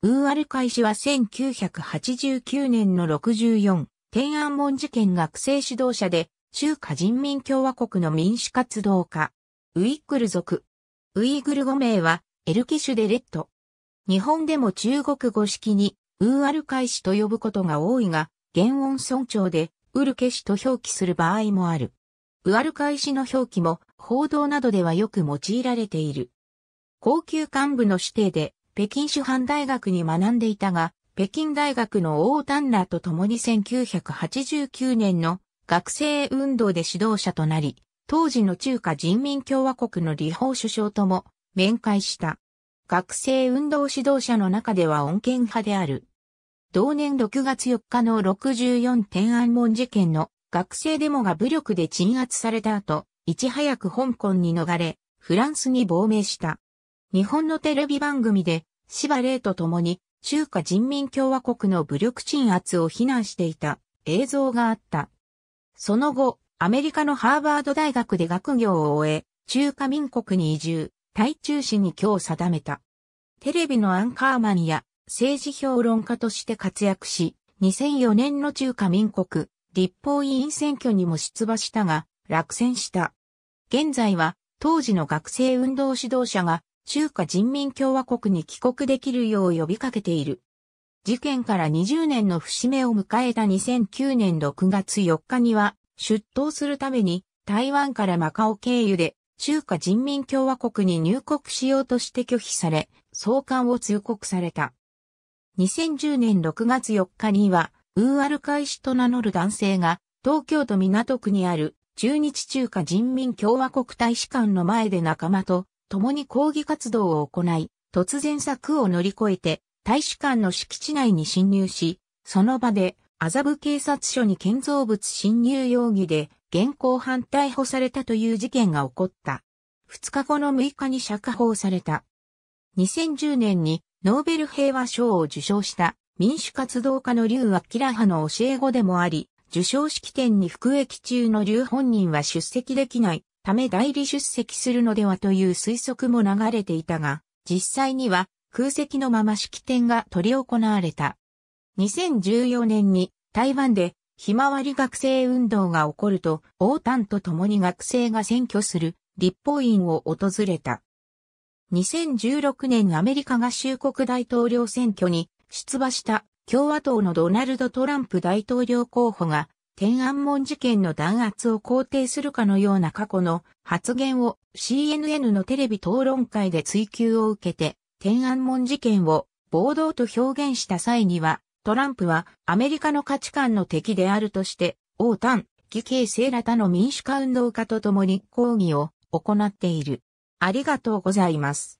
ウーアル開始は1989年の64、天安門事件学生指導者で、中華人民共和国の民主活動家、ウイッグル族。ウイグル語名は、エルキシュでレッド。日本でも中国語式に、ウーアル開始と呼ぶことが多いが、原音尊重で、ウルケシと表記する場合もある。ウアルカイシの表記も、報道などではよく用いられている。高級幹部の指定で、北京主犯大学に学んでいたが、北京大学の王丹らと共に1989年の学生運動で指導者となり、当時の中華人民共和国の李法首相とも面会した。学生運動指導者の中では穏健派である。同年6月4日の64天安門事件の学生デモが武力で鎮圧された後、いち早く香港に逃れ、フランスに亡命した。日本のテレビ番組で芝霊と共に中華人民共和国の武力鎮圧を非難していた映像があった。その後、アメリカのハーバード大学で学業を終え、中華民国に移住、台中市に今日定めた。テレビのアンカーマンや政治評論家として活躍し、2004年の中華民国立法委員選挙にも出馬したが、落選した。現在は当時の学生運動指導者が中華人民共和国に帰国できるよう呼びかけている。事件から20年の節目を迎えた2009年6月4日には、出頭するために台湾からマカオ経由で中華人民共和国に入国しようとして拒否され、送還を通告された。2010年6月4日には、ウーアル開始と名乗る男性が、東京都港区にある中日中華人民共和国大使館の前で仲間と共に抗議活動を行い、突然柵を乗り越えて、大使館の敷地内に侵入し、その場で、麻布警察署に建造物侵入容疑で、現行犯逮捕されたという事件が起こった。2日後の6日に釈放された。2010年にノーベル平和賞を受賞した民主活動家の劉明派の教え子でもあり、受賞式典に服役中の劉本人は出席できないため代理出席するのではという推測も流れていたが、実際には空席のまま式典が執り行われた。2014年に台湾でひまわり学生運動が起こると、王丹と共に学生が選挙する立法院を訪れた。2016年アメリカ合衆国大統領選挙に出馬した共和党のドナルド・トランプ大統領候補が天安門事件の弾圧を肯定するかのような過去の発言を CNN のテレビ討論会で追及を受けて、天安門事件を暴動と表現した際には、トランプはアメリカの価値観の敵であるとして、王丹、義慶生ら他の民主化運動家と共に抗議を行っている。ありがとうございます。